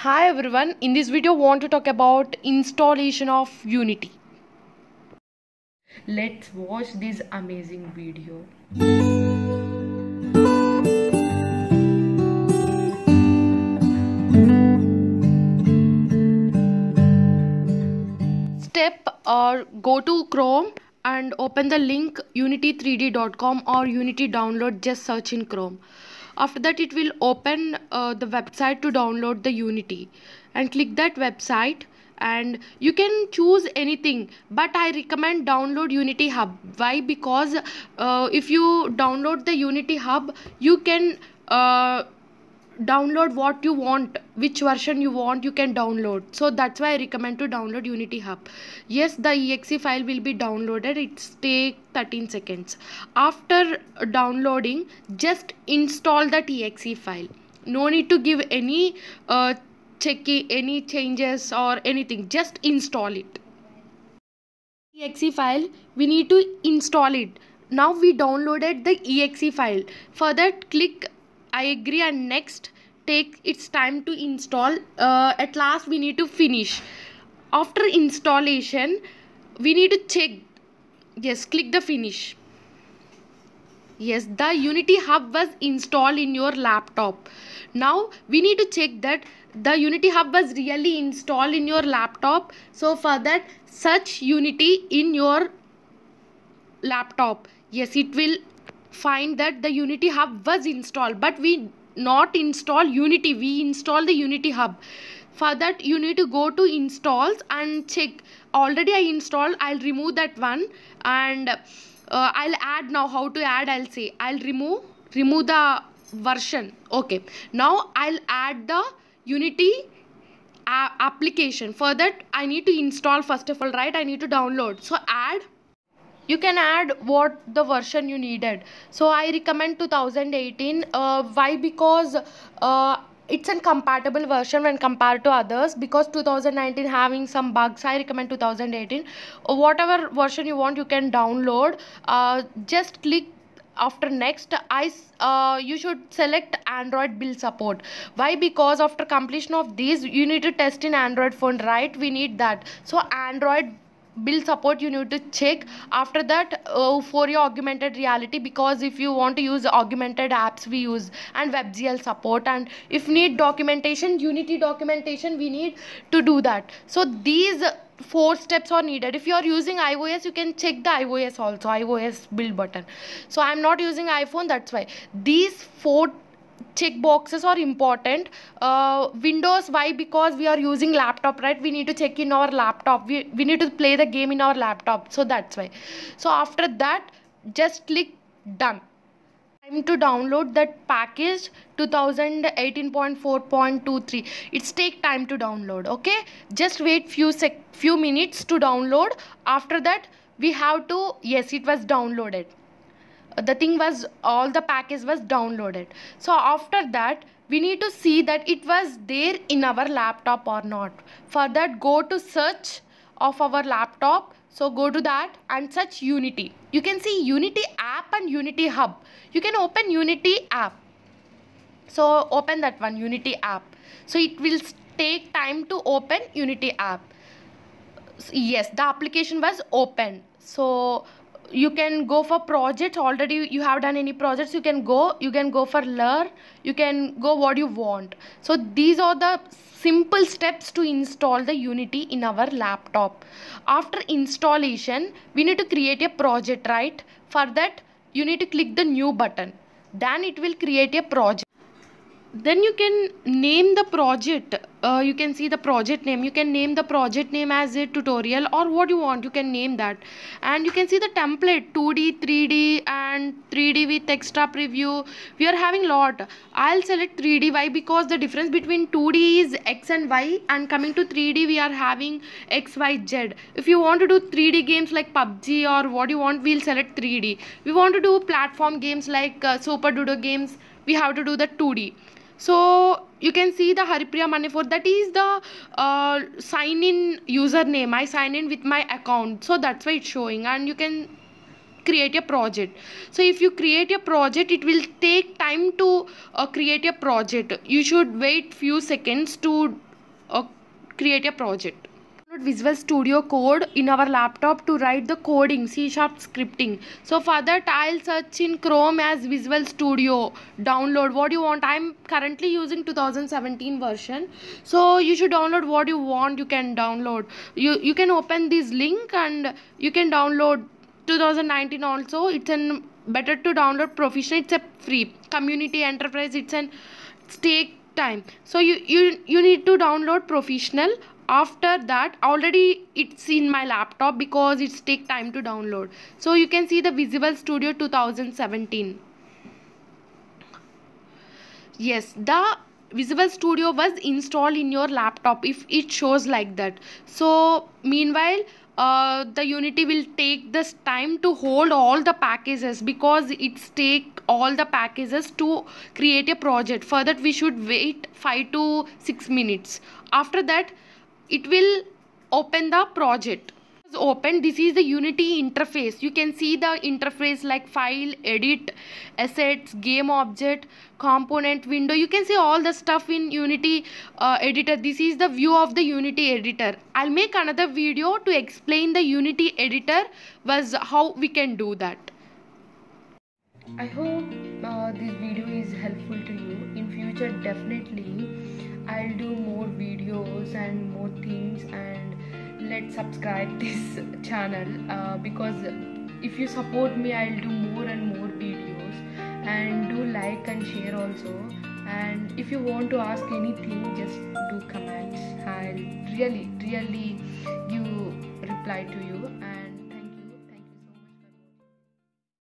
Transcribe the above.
hi everyone in this video want to talk about installation of unity let's watch this amazing video step or uh, go to chrome and open the link unity3d.com or unity download just search in chrome after that it will open uh, the website to download the unity and click that website and you can choose anything but i recommend download unity hub why because uh, if you download the unity hub you can uh, download what you want which version you want you can download so that's why i recommend to download unity hub yes the exe file will be downloaded it's take 13 seconds after downloading just install that exe file no need to give any uh, check any changes or anything just install it exe file we need to install it now we downloaded the exe file for that click I agree and next take its time to install uh, at last we need to finish after installation we need to check yes click the finish yes the unity hub was installed in your laptop now we need to check that the unity hub was really installed in your laptop so for that search unity in your laptop yes it will find that the unity hub was installed but we not install unity we install the unity hub for that you need to go to installs and check already i installed i'll remove that one and uh, i'll add now how to add i'll say i'll remove remove the version okay now i'll add the unity application for that i need to install first of all right i need to download so you can add what the version you needed so i recommend 2018 uh, why because uh, it's a compatible version when compared to others because 2019 having some bugs i recommend 2018 whatever version you want you can download uh, just click after next i uh, you should select android build support why because after completion of these you need to test in android phone right we need that so android Build support you need to check after that uh, for your augmented reality because if you want to use augmented apps we use and webgl support and if need documentation unity documentation we need to do that so these four steps are needed if you are using ios you can check the ios also ios build button so i am not using iphone that's why these four check boxes are important uh, windows why because we are using laptop right we need to check in our laptop we, we need to play the game in our laptop so that's why so after that just click done time to download that package 2018.4.23 it's take time to download okay just wait few sec few minutes to download after that we have to yes it was downloaded the thing was all the package was downloaded so after that we need to see that it was there in our laptop or not for that go to search of our laptop so go to that and search unity you can see unity app and unity hub you can open unity app so open that one unity app so it will take time to open unity app yes the application was open so you can go for projects already you have done any projects you can go you can go for lure you can go what you want so these are the simple steps to install the unity in our laptop after installation we need to create a project right for that you need to click the new button then it will create a project then you can name the project uh, you can see the project name you can name the project name as a tutorial or what you want you can name that and you can see the template 2d 3d and 3d with extra preview we are having lot i'll select 3d why because the difference between 2d is x and y and coming to 3d we are having x y z if you want to do 3d games like pubg or what you want we'll select 3d we want to do platform games like uh, super dodo games we have to do the 2d so you can see the Haripriya for that is the uh, sign in username I sign in with my account so that's why it's showing and you can create a project so if you create a project it will take time to uh, create a project you should wait few seconds to uh, create a project download Visual Studio Code in our laptop to write the coding C sharp scripting. So for that I'll search in Chrome as Visual Studio download what you want. I'm currently using 2017 version. So you should download what you want. You can download. You you can open this link and you can download 2019 also. It's an better to download Proficient. It's a free community enterprise. It's an stake time so you you you need to download professional after that already it's in my laptop because it's take time to download so you can see the Visual studio 2017 yes the Visual Studio was installed in your laptop if it shows like that. So meanwhile uh, the Unity will take this time to hold all the packages because it's take all the packages to create a project. For that we should wait 5 to 6 minutes. After that it will open the project open this is the unity interface you can see the interface like file edit assets game object component window you can see all the stuff in unity uh, editor this is the view of the unity editor i'll make another video to explain the unity editor was how we can do that i hope uh, this future definitely I'll do more videos and more things and let's subscribe this channel uh, because if you support me I'll do more and more videos and do like and share also and if you want to ask anything just do comments I'll really really give reply to you and